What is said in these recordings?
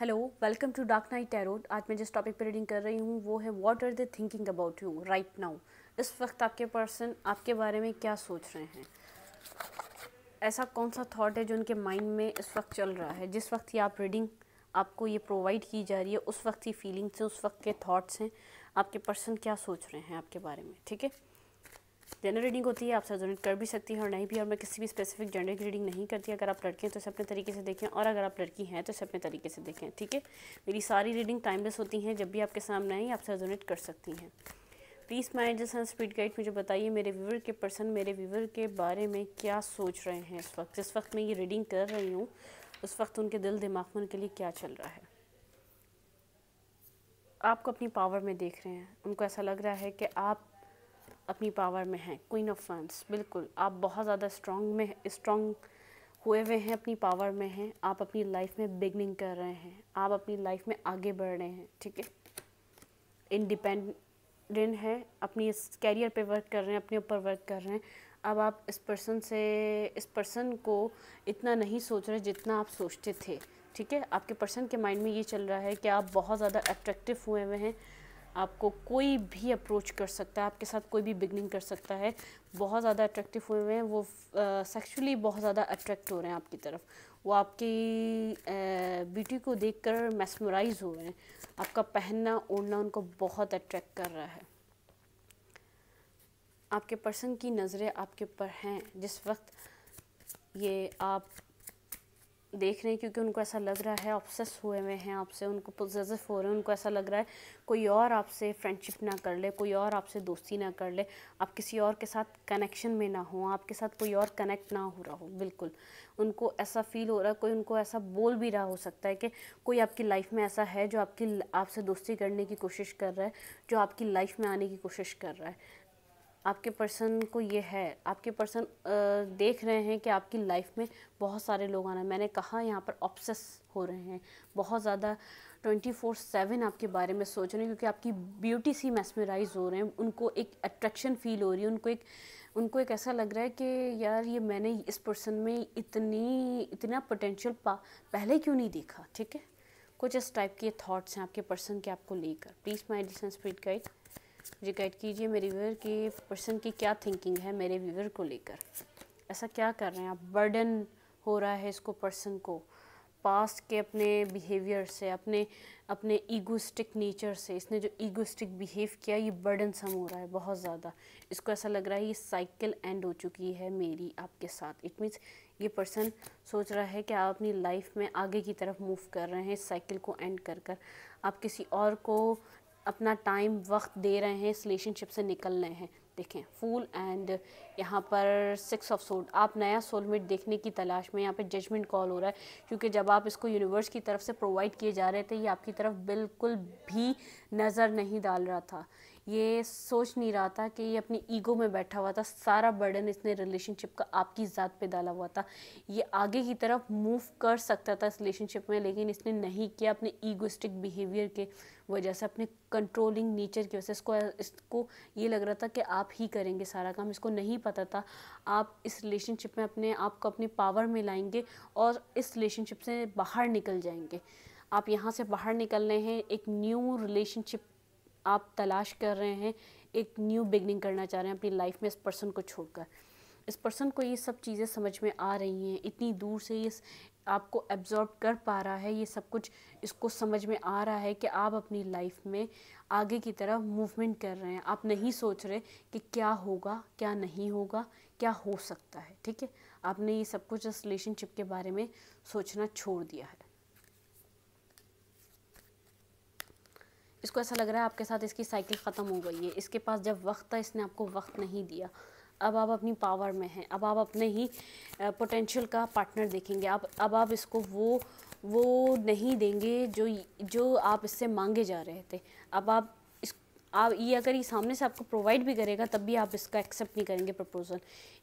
hello welcome to Dark Night Tarot आज मैं जिस टॉपिक पर रीडिंग कर रही हूँ वो है what are they thinking about you right now इस वक्त आपके पर्सन आपके बारे में क्या सोच रहे हैं ऐसा कौन सा थॉट है जो उनके माइंड में इस वक्त चल रहा है जिस वक्त ये आप रीडिंग आपको ये प्रोवाइड की जा रही है उस वक्त की फीलिंग्स हैं उस वक्त के थाट्स हैं आपके पर्सन क्या सोच रहे हैं आपके बारे में ठीक है जनरल रीडिंग होती है आप सर्जोनेट कर भी सकती हैं और नहीं भी और मैं किसी भी स्पेसिफिक जेंडर की रीडिंग नहीं करती अगर आप लड़के हैं तो इसे अपने तरीके से देखें और अगर आप लड़की हैं तो इसे अपने तरीके से देखें ठीक है मेरी सारी रीडिंग टाइमलेस होती हैं जब भी आपके सामने आई आप सर्जोनेट कर सकती हैं प्लीज़ माइंड जैसा स्पीड गाइड मुझे बताइए मेरे व्यूवर के पर्सन मेरे व्यूवर के बारे में क्या सोच रहे हैं इस वक्त जिस वक्त मैं ये रीडिंग कर रही हूँ उस वक्त उनके दिल दिमाग में उनके लिए क्या चल रहा है आपको अपनी पावर में देख रहे हैं उनको ऐसा लग रहा है कि आप अपनी पावर में हैं क्वीन ऑफ फंड्स बिल्कुल आप बहुत ज़्यादा स्ट्रॉन्ग में स्ट्रॉन्ग हुए हुए हैं अपनी पावर में हैं आप अपनी लाइफ में बिगनिंग कर रहे हैं आप अपनी लाइफ में आगे बढ़ रहे हैं ठीक है इंडिपेंडेंट हैं अपनी इस कैरियर पे वर्क कर रहे हैं अपने ऊपर वर्क कर रहे हैं अब आप इस पर्सन से इस पर्सन को इतना नहीं सोच रहे जितना आप सोचते थे ठीक है आपके पर्सन के माइंड में ये चल रहा है कि आप बहुत ज़्यादा अट्रैक्टिव हुए हुए हैं आपको कोई भी अप्रोच कर सकता है आपके साथ कोई भी बिगनिंग कर सकता है बहुत ज़्यादा अट्रैक्टिव हुए हुए हैं वो सेक्सुअली बहुत ज़्यादा अट्रैक्ट हो रहे हैं आपकी तरफ वो आपकी ब्यूटी को देखकर मेस्मराइज हो रहे हैं आपका पहनना ओढ़ना उनको बहुत अट्रैक्ट कर रहा है आपके पर्सन की नज़रें आपके ऊपर हैं जिस वक्त ये आप देख रहे हैं क्योंकि उनको ऐसा लग रहा है ऑब्सेस हुए हुए हैं आपसे उनको पोजेसिव हो रहे हैं उनको ऐसा लग रहा है कोई और आपसे फ्रेंडशिप ना कर ले कोई और आपसे दोस्ती ना कर ले आप किसी और के साथ कनेक्शन में ना हो आपके साथ कोई और कनेक्ट ना हो रहा हो बिल्कुल उनको ऐसा फील हो रहा है कोई उनको ऐसा बोल भी रहा हो सकता है कि कोई आपकी लाइफ में ऐसा है जो आपकी आपसे दोस्ती करने की कोशिश कर रहा है जो आपकी लाइफ में आने की कोशिश कर रहा है आपके पर्सन को ये है आपके पर्सन देख रहे हैं कि आपकी लाइफ में बहुत सारे लोग आना मैंने कहा यहाँ पर ऑप्सेस हो रहे हैं बहुत ज़्यादा ट्वेंटी फोर सेवन आपके बारे में सोच रहे हैं क्योंकि आपकी ब्यूटी सी मैसमराइज़ हो रहे हैं उनको एक अट्रैक्शन फील हो रही है उनको एक उनको एक ऐसा लग रहा है कि यार ये मैंने इस पर्सन में इतनी इतना पोटेंशियल पा पहले क्यों नहीं देखा ठीक है कुछ इस टाइप के थाट्स हैं आपके पर्सन के आपको लेकर please my this spirit guide मुझे गाइड कीजिए मेरे व्यूअर की पर्सन की क्या थिंकिंग है मेरे व्यूअर को लेकर ऐसा क्या कर रहे हैं आप बर्डन हो रहा है इसको पर्सन को पास्ट के अपने बिहेवियर से अपने अपने ईगोस्टिक नेचर से इसने जो ईगोस्टिक बिहेव किया ये बर्डन सम हो रहा है बहुत ज़्यादा इसको ऐसा लग रहा है ये साइकिल एंड हो चुकी है मेरी आपके साथ इट मीन्स ये पर्सन सोच रहा है कि आप अपनी लाइफ में आगे की तरफ मूव कर रहे हैं साइकिल को एंड कर कर आप किसी और को अपना टाइम वक्त दे रहे हैं इस रिलेशनशिप से निकल रहे हैं देखें फूल एंड यहाँ पर सिक्स ऑफ सोल आप नया सोलमेट देखने की तलाश में यहाँ पे जजमेंट कॉल हो रहा है क्योंकि जब आप इसको यूनिवर्स की तरफ से प्रोवाइड किए जा रहे थे ये आपकी तरफ बिल्कुल भी नज़र नहीं डाल रहा था ये सोच नहीं रहा था कि ये अपनी ईगो में बैठा हुआ था सारा बर्डन इसने रिलेशनशिप का आपकी ज़ात पे डाला हुआ था ये आगे की तरफ मूव कर सकता था इस रिलेशनशिप में लेकिन इसने नहीं किया अपने ईगोस्टिक बिहेवियर के वजह से अपने कंट्रोलिंग नेचर की वजह से इसको इसको ये लग रहा था कि आप ही करेंगे सारा काम इसको नहीं पता था आप इस रिलेशनशिप में अपने आप को अपनी पावर में लाएंगे और इस रिलेशनशिप से बाहर निकल जाएंगे आप यहाँ से बाहर निकल रहे हैं एक न्यू रिलेशनशिप आप तलाश कर रहे हैं एक न्यू बिगनिंग करना चाह रहे हैं अपनी लाइफ में इस पर्सन को छोड़कर इस पर्सन को ये सब चीज़ें समझ में आ रही हैं इतनी दूर से ये आपको एब्जॉर्ब कर पा रहा है ये सब कुछ इसको समझ में आ रहा है कि आप अपनी लाइफ में आगे की तरफ मूवमेंट कर रहे हैं आप नहीं सोच रहे कि क्या होगा क्या नहीं होगा क्या हो सकता है ठीक है आपने ये सब कुछ इस रिलेशनशिप के बारे में सोचना छोड़ दिया है इसको ऐसा लग रहा है आपके साथ इसकी साइकिल ख़त्म हो गई है इसके पास जब वक्त था इसने आपको वक्त नहीं दिया अब आप अपनी पावर में हैं अब आप अपने ही पोटेंशियल का पार्टनर देखेंगे आप अब आप इसको वो वो नहीं देंगे जो जो आप इससे मांगे जा रहे थे अब आप आप ये अगर ये सामने से आपको प्रोवाइड भी करेगा तब भी आप इसका एक्सेप्ट नहीं करेंगे प्रपोज़ल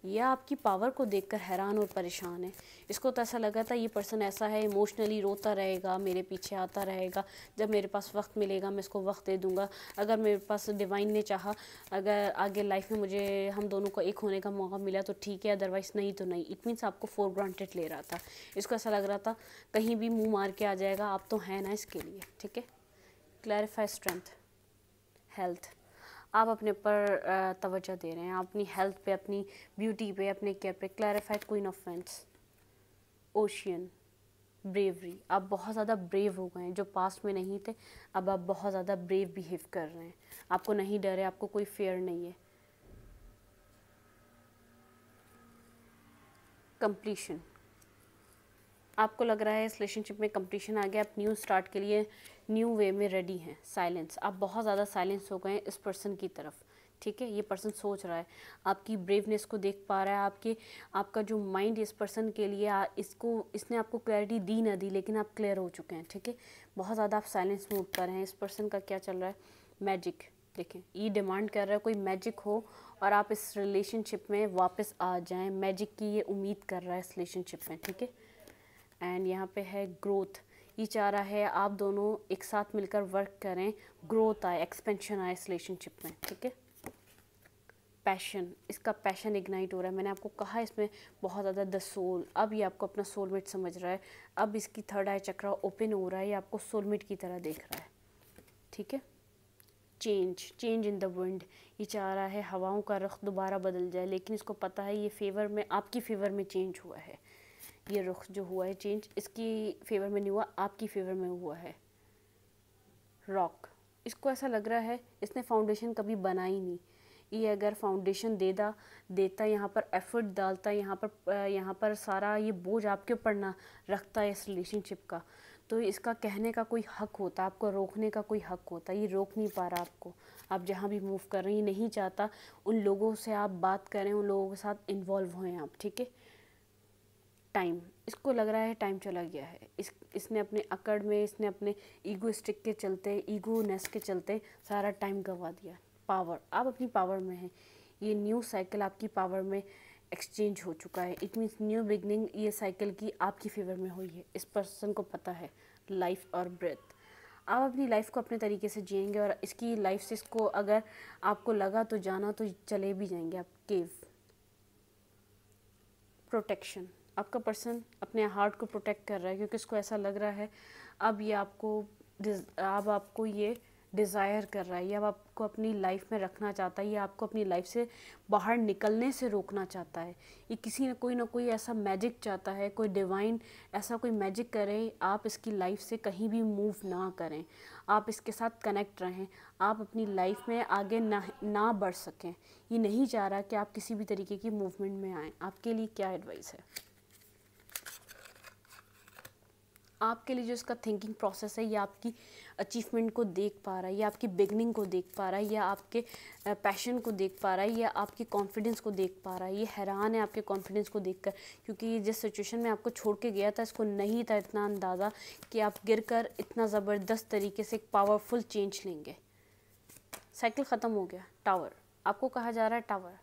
ये आपकी पावर को देखकर हैरान और परेशान है इसको तो ऐसा लगा था ये पर्सन ऐसा है इमोशनली रोता रहेगा मेरे पीछे आता रहेगा जब मेरे पास वक्त मिलेगा मैं इसको वक्त दे दूँगा अगर मेरे पास डिवाइन ने चाहा अगर आगे लाइफ में मुझे हम दोनों को एक होने का मौका मिला तो ठीक है अदरवाइज़ नहीं तो नहीं इट मीन्स आपको फोर ग्रांटेड ले रहा था इसको ऐसा लग रहा था कहीं भी मुँह मार के आ जाएगा आप तो हैं ना इसके लिए ठीक है क्लैरिफाई स्ट्रेंथ हेल्थ आप अपने पर तवज्जो दे रहे हैं आप अपनी हेल्थ पे अपनी ब्यूटी पे अपने केयर पे क्लैरिफाइड क्वीन ऑफ फेंस ओशियन ब्रेवरी आप बहुत ज़्यादा ब्रेव हो गए हैं जो पास्ट में नहीं थे अब आप बहुत ज़्यादा ब्रेव बिहेव कर रहे हैं आपको नहीं डर है आपको कोई फेयर नहीं है कंप्लीशन आपको लग रहा है इस रिलेशनशिप में कंपटीशन आ गया आप न्यू स्टार्ट के लिए न्यू वे में रेडी हैं साइलेंस आप बहुत ज़्यादा साइलेंस हो गए हैं इस पर्सन की तरफ ठीक है ये पर्सन सोच रहा है आपकी ब्रेवनेस को देख पा रहा है आपके आपका जो माइंड इस पर्सन के लिए आ, इसको इसने आपको क्लैरिटी दी ना दी लेकिन आप क्लियर हो चुके हैं ठीक है बहुत ज़्यादा आप साइलेंस कर रहे हैं इस पर्सन का क्या चल रहा है मैजिक देखें ये डिमांड कर रहा है कोई मैजिक हो और आप इस रिलेशनशिप में वापस आ जाएँ मैजिक की ये उम्मीद कर रहा है इस रिलेशनशिप में ठीक है एंड यहाँ पे है ग्रोथ ये चाह रहा है आप दोनों एक साथ मिलकर वर्क करें ग्रोथ आए एक्सपेंशन आए इस रिलेशनशिप में ठीक है पैशन इसका पैशन इग्नाइट हो रहा है मैंने आपको कहा इसमें बहुत ज़्यादा द सोल अब ये आपको अपना सोलमेट समझ रहा है अब इसकी थर्ड आई चक्रा ओपन हो रहा है ये आपको सोलमेट की तरह देख रहा है ठीक है change change in the wind ये चाह रहा है हवाओं का रुख दोबारा बदल जाए लेकिन इसको पता है ये फेवर में आपकी फेवर में चेंज हुआ है ये रुख जो हुआ है चेंज इसकी फेवर में नहीं हुआ आपकी फेवर में हुआ है रॉक इसको ऐसा लग रहा है इसने फाउंडेशन कभी बनाई नहीं ये अगर फाउंडेशन दे दा देता यहाँ पर एफर्ट डालता यहाँ पर यहाँ पर सारा ये बोझ आपके ऊपर ना रखता है इस रिलेशनशिप का तो इसका कहने का कोई हक होता आपको रोकने का कोई हक होता ये रोक नहीं पा रहा आपको आप जहाँ भी मूव कर रहे हैं नहीं चाहता उन लोगों से आप बात करें उन लोगों के साथ इन्वॉल्व हों आप ठीक है टाइम इसको लग रहा है टाइम चला गया है इस इसने अपने अकड़ में इसने अपने ईगो स्टिक के चलते ईगो नेस के चलते सारा टाइम गंवा दिया पावर आप अपनी पावर में हैं ये न्यू साइकिल आपकी पावर में एक्सचेंज हो चुका है इट मीन्स न्यू बिगनिंग ये साइकिल की आपकी फेवर में हुई है इस पर्सन को पता है लाइफ और ब्रेथ आप अपनी लाइफ को अपने तरीके से जिएंगे और इसकी लाइफ से इसको अगर आपको लगा तो जाना तो चले भी जाएंगे आप केव प्रोटेक्शन आपका पर्सन अपने हार्ट को प्रोटेक्ट कर रहा है क्योंकि उसको ऐसा लग रहा है अब ये आपको अब आपको ये डिज़ायर कर रहा है या आपको अपनी लाइफ में रखना चाहता है या आपको अपनी लाइफ से बाहर निकलने से रोकना चाहता है ये किसी न कोई ना कोई ऐसा मैजिक चाहता है कोई डिवाइन ऐसा कोई मैजिक करे आप इसकी लाइफ से कहीं भी मूव ना करें आप इसके साथ कनेक्ट रहें आप अपनी लाइफ में आगे ना ना बढ़ सकें ये नहीं चाह रहा कि आप किसी भी तरीके की मूवमेंट में आएँ आपके लिए क्या एडवाइस है आपके लिए जो इसका थिंकिंग प्रोसेस है ये आपकी अचीवमेंट को देख पा रहा है या आपकी बिगनिंग को देख पा रहा है या आपके पैशन को देख पा रहा है या आपकी कॉन्फिडेंस को देख पा रहा है ये हैरान है आपके कॉन्फिडेंस को देख कर क्योंकि ये जिस सिचुएशन में आपको छोड़ के गया था इसको नहीं था इतना अंदाज़ा कि आप गिर कर इतना ज़बरदस्त तरीके से एक पावरफुल चेंज लेंगे साइकिल ख़त्म हो गया टावर आपको कहा जा रहा है टावर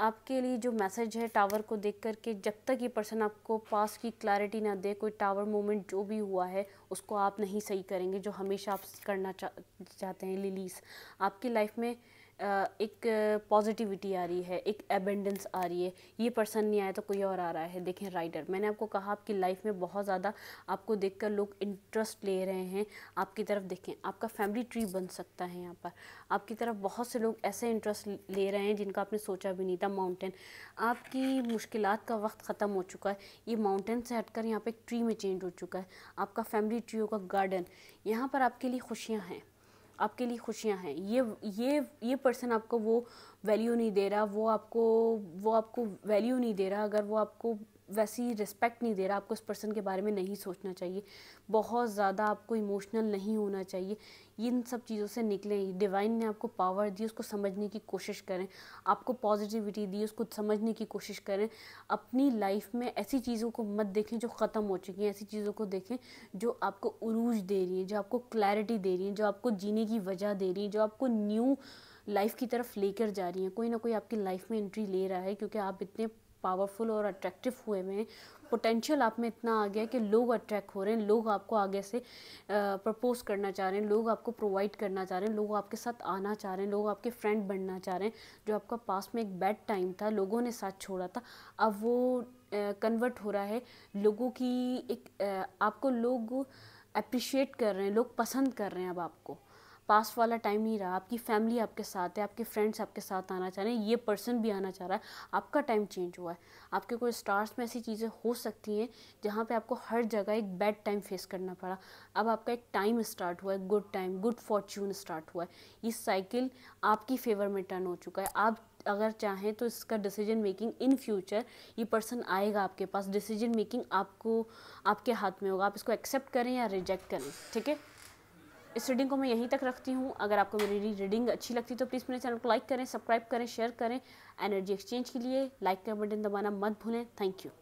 आपके लिए जो मैसेज है टावर को देख करके जब तक ये पर्सन आपको पास की क्लैरिटी ना दे कोई टावर मोमेंट जो भी हुआ है उसको आप नहीं सही करेंगे जो हमेशा आप करना चा, चाहते हैं लिलीस आपकी लाइफ में एक पॉजिटिविटी आ रही है एक एबेंडेंस आ रही है ये पर्सन नहीं आया तो कोई और आ रहा है देखें राइडर मैंने आपको कहा आपकी लाइफ में बहुत ज़्यादा आपको देखकर लोग इंटरेस्ट ले रहे हैं आपकी तरफ देखें आपका फैमिली ट्री बन सकता है यहाँ पर आपकी तरफ बहुत से लोग ऐसे इंटरेस्ट ले रहे हैं जिनका आपने सोचा भी नहीं था माउंटेन आपकी मुश्किल का वक्त ख़त्म हो चुका है ये माउंटेन से हट कर यहाँ पर ट्री में चेंज हो चुका है आपका फैमिली ट्री होगा गार्डन यहाँ पर आपके लिए खुशियाँ हैं आपके लिए खुशियाँ हैं ये ये ये पर्सन आपको वो वैल्यू नहीं दे रहा वो आपको वो आपको वैल्यू नहीं दे रहा अगर वो आपको वैसी रिस्पेक्ट नहीं दे रहा आपको उस पर्सन के बारे में नहीं सोचना चाहिए बहुत ज़्यादा आपको इमोशनल नहीं होना चाहिए इन सब चीज़ों से निकलें डिवाइन ने आपको पावर दी उसको समझने की कोशिश करें आपको पॉजिटिविटी दी उसको समझने की कोशिश करें अपनी लाइफ में ऐसी चीज़ों को मत देखें जो ख़त्म हो चुकी हैं ऐसी चीज़ों को देखें जो आपको उरूज दे रही हैं जो आपको क्लैरिटी दे रही हैं जो आपको जीने की वजह दे रही हैं जो आपको न्यू लाइफ की तरफ लेकर जा रही हैं कोई ना कोई आपकी लाइफ में एंट्री ले रहा है क्योंकि आप इतने पावरफुल और अट्रैक्टिव हुए हुए हैं पोटेंशियल आप में इतना आ गया कि लोग अट्रैक्ट हो रहे हैं लोग आपको आगे से प्रपोज करना चाह रहे हैं लोग आपको प्रोवाइड करना चाह रहे हैं लोग आपके साथ आना चाह रहे हैं लोग आपके फ्रेंड बनना चाह रहे हैं जो आपका पास में एक बैड टाइम था लोगों ने साथ छोड़ा था अब वो कन्वर्ट हो रहा है लोगों की एक आपको लोग अप्रिशिएट कर रहे हैं लोग पसंद कर रहे हैं अब आपको पास वाला टाइम नहीं रहा आपकी फैमिली आपके साथ है आपके फ्रेंड्स आपके साथ आना चाह रहे हैं ये पर्सन भी आना चाह रहा है आपका टाइम चेंज हुआ है आपके कोई स्टार्स में ऐसी चीज़ें हो सकती हैं जहाँ पे आपको हर जगह एक बैड टाइम फेस करना पड़ा अब आपका एक टाइम स्टार्ट हुआ है good time good fortune start हुआ है ये साइकिल आपकी फेवर में टर्न हो चुका है आप अगर चाहें तो इसका डिसीजन मेकिंग इन फ्यूचर ये पर्सन आएगा आपके पास डिसीजन मेकिंग आपको आपके हाथ में होगा आप इसको एक्सेप्ट करें या रिजेक्ट करें ठीक है इस रीडिंग को मैं यहीं तक रखती हूँ अगर आपको मेरी रीडिंग अच्छी लगती तो प्लीज़ मेरे चैनल को लाइक करें सब्सक्राइब करें शेयर करें एनर्जी एक्सचेंज के लिए लाइक का बटन दबाना मत भूलें थैंक यू